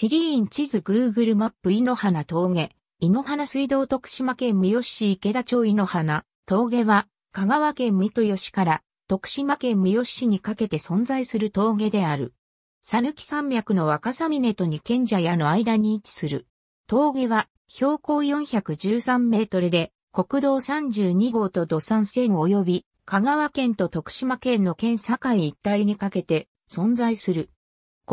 地理院地図 Google マップ井の花峠、井の花水道徳島県三好市池田町井の花、峠は、香川県三豊市から徳島県三好市にかけて存在する峠である。さぬき山脈の若狭峰と二賢者屋の間に位置する。峠は標高413メートルで国道32号と土産線及び香川県と徳島県の県境一帯にかけて存在する。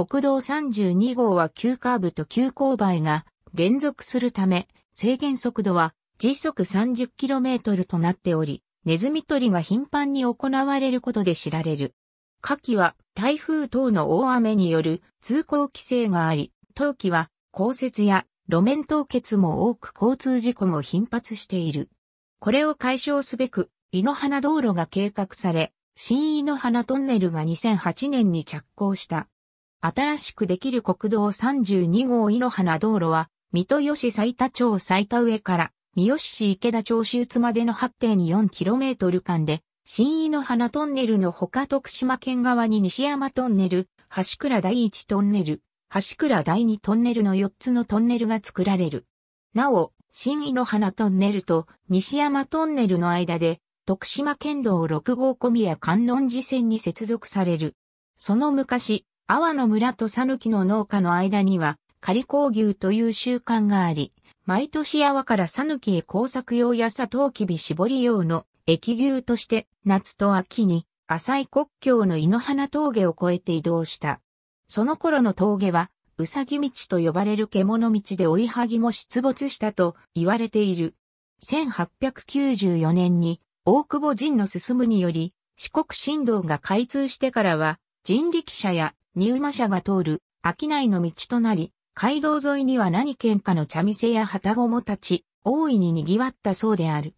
国道32号は急カーブと急勾配が連続するため、制限速度は時速 30km となっており、ネズミ捕りが頻繁に行われることで知られる。夏季は台風等の大雨による通行規制があり、冬季は降雪や路面凍結も多く交通事故も頻発している。これを解消すべく、井の花道路が計画され、新井の花トンネルが2008年に着工した。新しくできる国道32号井の花道路は、水戸吉埼田町埼田上から、三好市池田町周津までの 8.4km 間で、新井の花トンネルのほか徳島県側に西山トンネル、橋倉第1トンネル、橋倉第2トンネルの4つのトンネルが作られる。なお、新井の花トンネルと西山トンネルの間で、徳島県道6号小宮観音寺線に接続される。その昔、阿波の村と讃岐の農家の間には、仮工牛という習慣があり、毎年阿波から讃岐へ工作用や砂糖きび絞り用の液牛として、夏と秋に、浅い国境の井の花峠を越えて移動した。その頃の峠は、うさぎ道と呼ばれる獣道で追いはぎも出没したと言われている。1894年に大久保陣の進むにより四国新道が開通してからは人力車や入馬車が通る、商いの道となり、街道沿いには何県かの茶店や旗子も立ち、大いに賑わったそうである。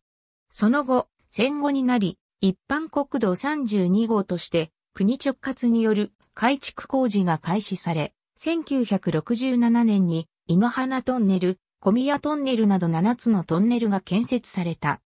その後、戦後になり、一般国道32号として、国直轄による改築工事が開始され、1967年に、井の花トンネル、小宮トンネルなど7つのトンネルが建設された。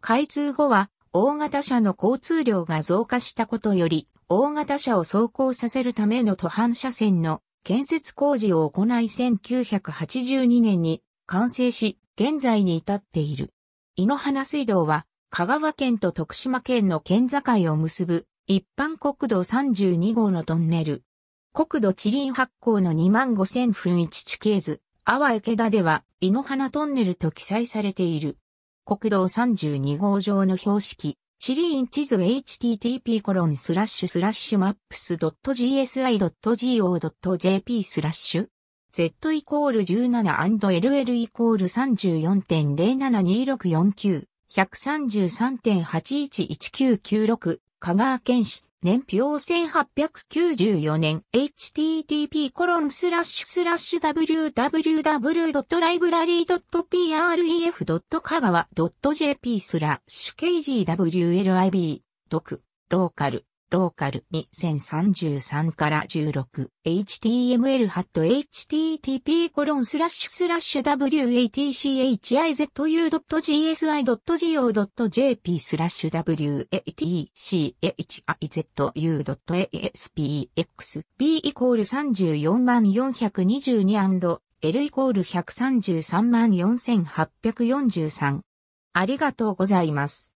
開通後は、大型車の交通量が増加したことより、大型車を走行させるための途半車線の建設工事を行い1982年に完成し、現在に至っている。井の花水道は、香川県と徳島県の県境を結ぶ一般国道32号のトンネル。国土地理発行の2 5千分1地形図、阿波池田では、井の花トンネルと記載されている。国道32号上の標識、地理ンチ図 http コロンスラッシュスラッシュマップス .gsi.go.jp スラッシュ z イコール 17&ll イコール34.072649 133.811996香川県市年表1894年 http://www.library.pref.kagawa.jp スラッシュ kgwlib 読ローカルローカル2033から16 html ハット http コロンスラッシュスラッシュ watchizu.gsi.go.jp スラッシュ watchizu.aspx b イコール34万422 L イコール133万4843ありがとうございます。